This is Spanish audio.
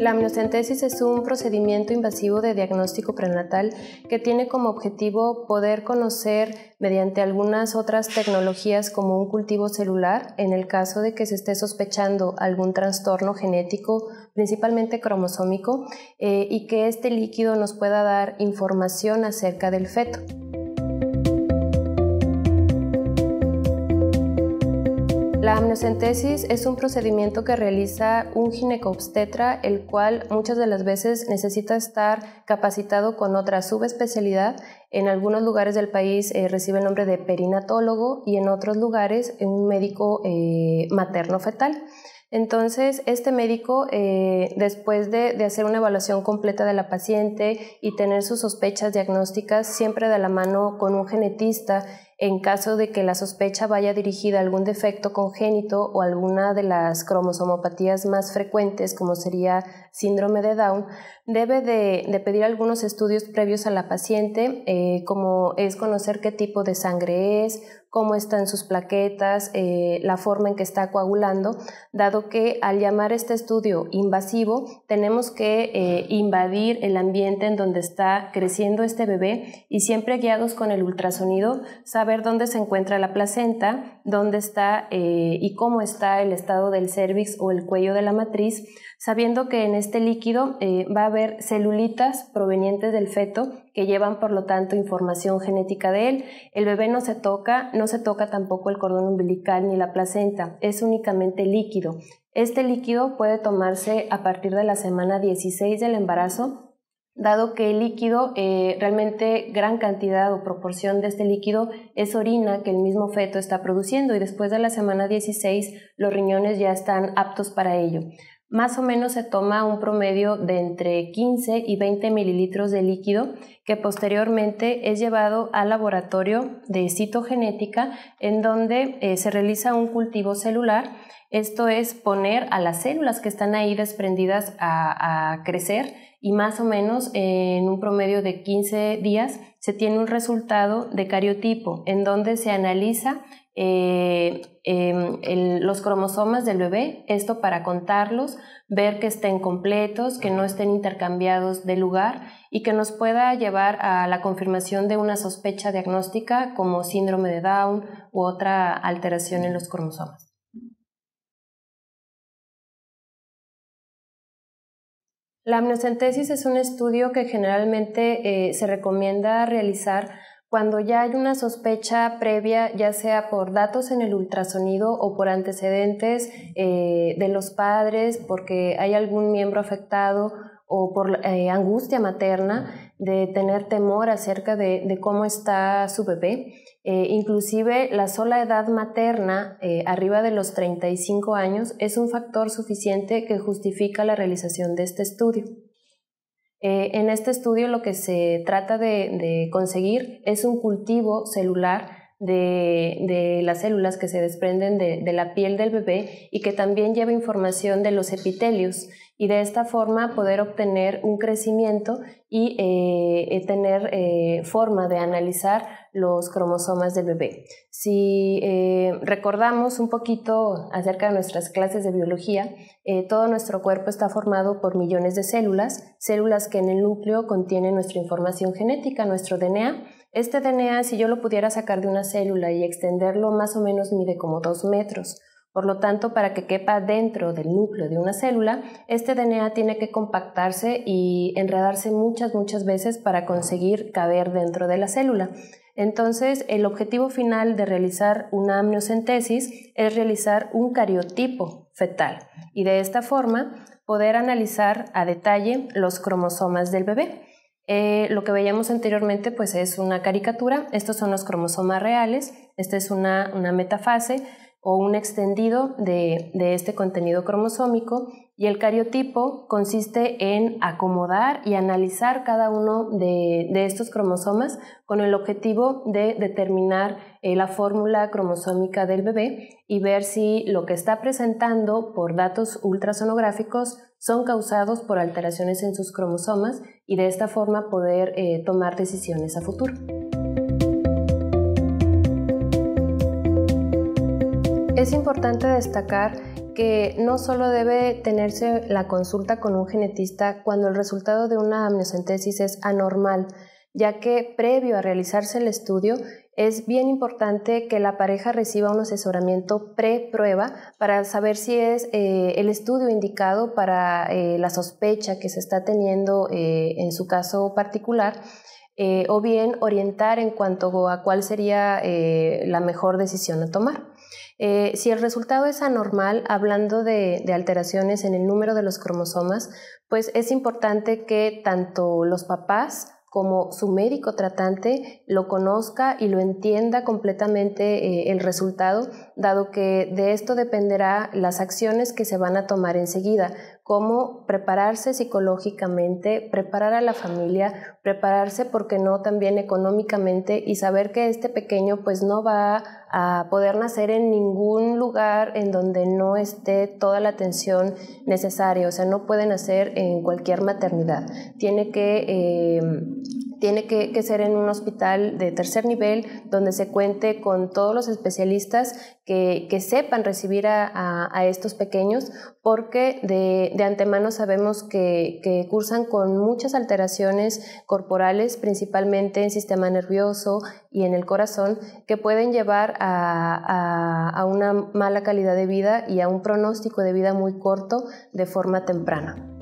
La amniocentesis es un procedimiento invasivo de diagnóstico prenatal que tiene como objetivo poder conocer mediante algunas otras tecnologías como un cultivo celular en el caso de que se esté sospechando algún trastorno genético, principalmente cromosómico, eh, y que este líquido nos pueda dar información acerca del feto. La amniocentesis es un procedimiento que realiza un ginecobstetra, el cual muchas de las veces necesita estar capacitado con otra subespecialidad. En algunos lugares del país eh, recibe el nombre de perinatólogo y en otros lugares eh, un médico eh, materno-fetal. Entonces, este médico, después de, hacer una evaluación completa de la paciente y tener sus sospechas diagnósticas siempre de la mano con un genetista en caso de que la sospecha vaya dirigida a algún defecto congénito o alguna de las cromosomopatías más frecuentes, como sería síndrome de Down, debe de, pedir algunos estudios previos a la paciente, eh, como es conocer qué tipo de sangre es, cómo están sus plaquetas, eh, la forma en que está coagulando, dado que al llamar este estudio invasivo, tenemos que eh, invadir el ambiente en donde está creciendo este bebé y siempre guiados con el ultrasonido, sabemos ver dónde se encuentra la placenta, dónde está eh, y cómo está el estado del cervix o el cuello de la matriz, sabiendo que en este líquido eh, va a haber celulitas provenientes del feto que llevan por lo tanto información genética de él. El bebé no se toca, no se toca tampoco el cordón umbilical ni la placenta, es únicamente líquido. Este líquido puede tomarse a partir de la semana 16 del embarazo dado que el líquido, eh, realmente gran cantidad o proporción de este líquido es orina que el mismo feto está produciendo y después de la semana 16 los riñones ya están aptos para ello más o menos se toma un promedio de entre 15 y 20 mililitros de líquido que posteriormente es llevado al laboratorio de citogenética en donde eh, se realiza un cultivo celular. Esto es poner a las células que están ahí desprendidas a, a crecer y más o menos en un promedio de 15 días se tiene un resultado de cariotipo, en donde se analiza eh, em, los cromosomas del bebé, esto para contarlos, ver que estén completos, que no estén intercambiados de lugar y que nos pueda llevar a la confirmación de una sospecha diagnóstica como síndrome de Down u otra alteración en los cromosomas. La amniocentesis es un estudio que generalmente eh, se recomienda realizar cuando ya hay una sospecha previa, ya sea por datos en el ultrasonido o por antecedentes eh, de los padres, porque hay algún miembro afectado o por eh, angustia materna de tener temor acerca de, cómo está su bebé. Eh, inclusive la sola edad materna, eh, arriba de los 35 años, es un factor suficiente que justifica la realización de este estudio. Eh, en este estudio lo que se trata de, de conseguir es un cultivo celular de, las células que se desprenden de, la piel del bebé y que también lleva información de los epitelios y de esta forma poder obtener un crecimiento y eh, eh, tener eh, forma de analizar los cromosomas del bebé. Si recordamos un poquito acerca de nuestras clases de biología, todo nuestro cuerpo está formado por millones de células, células que en el núcleo contienen nuestra información genética, nuestro DNA, este DNA, si yo lo pudiera sacar de una célula y extenderlo, más o menos mide como dos metros. Por lo tanto, para que quepa dentro del núcleo de una célula, este DNA tiene que compactarse y enredarse muchas, muchas veces para conseguir caber dentro de la célula. Entonces, el objetivo final de realizar una amniocentesis es realizar un cariotipo fetal y de esta forma poder analizar a detalle los cromosomas del bebé. Eh, lo que veíamos anteriormente pues es una caricatura, estos son los cromosomas reales, esta es una, metafase o un extendido de, este contenido cromosómico y el cariotipo consiste en acomodar y analizar cada uno de, estos cromosomas con el objetivo de determinar eh, la fórmula cromosómica del bebé y ver si lo que está presentando por datos ultrasonográficos son causados por alteraciones en sus cromosomas y de esta forma poder eh, tomar decisiones a futuro. Es importante destacar que no solo debe tenerse la consulta con un genetista cuando el resultado de una amniocentesis es anormal, ya que previo a realizarse el estudio es bien importante que la pareja reciba un asesoramiento pre-prueba para saber si es eh, el estudio indicado para eh, la sospecha que se está teniendo eh, en su caso particular. o bien orientar en cuanto a cuál sería la mejor decisión a tomar. si el resultado es anormal, hablando de, de, alteraciones en el número de los cromosomas, pues es importante que tanto los papás como su médico tratante lo conozca y lo entienda completamente eh, el resultado, dado que de esto dependerá las acciones que se van a tomar enseguida, cómo prepararse psicológicamente, preparar a la familia, prepararse, porque no, también económicamente y saber que este pequeño pues no va a poder nacer en ningún lugar en donde no esté toda la atención necesaria, o sea, no puede nacer en cualquier maternidad, tiene que eh, tiene que, ser en un hospital de tercer nivel donde se cuente con todos los especialistas que, sepan recibir a, estos pequeños, porque de, antemano sabemos que, cursan con muchas alteraciones corporales, principalmente en sistema nervioso y en el corazón, que pueden llevar a, a una mala calidad de vida y a un pronóstico de vida muy corto de forma temprana.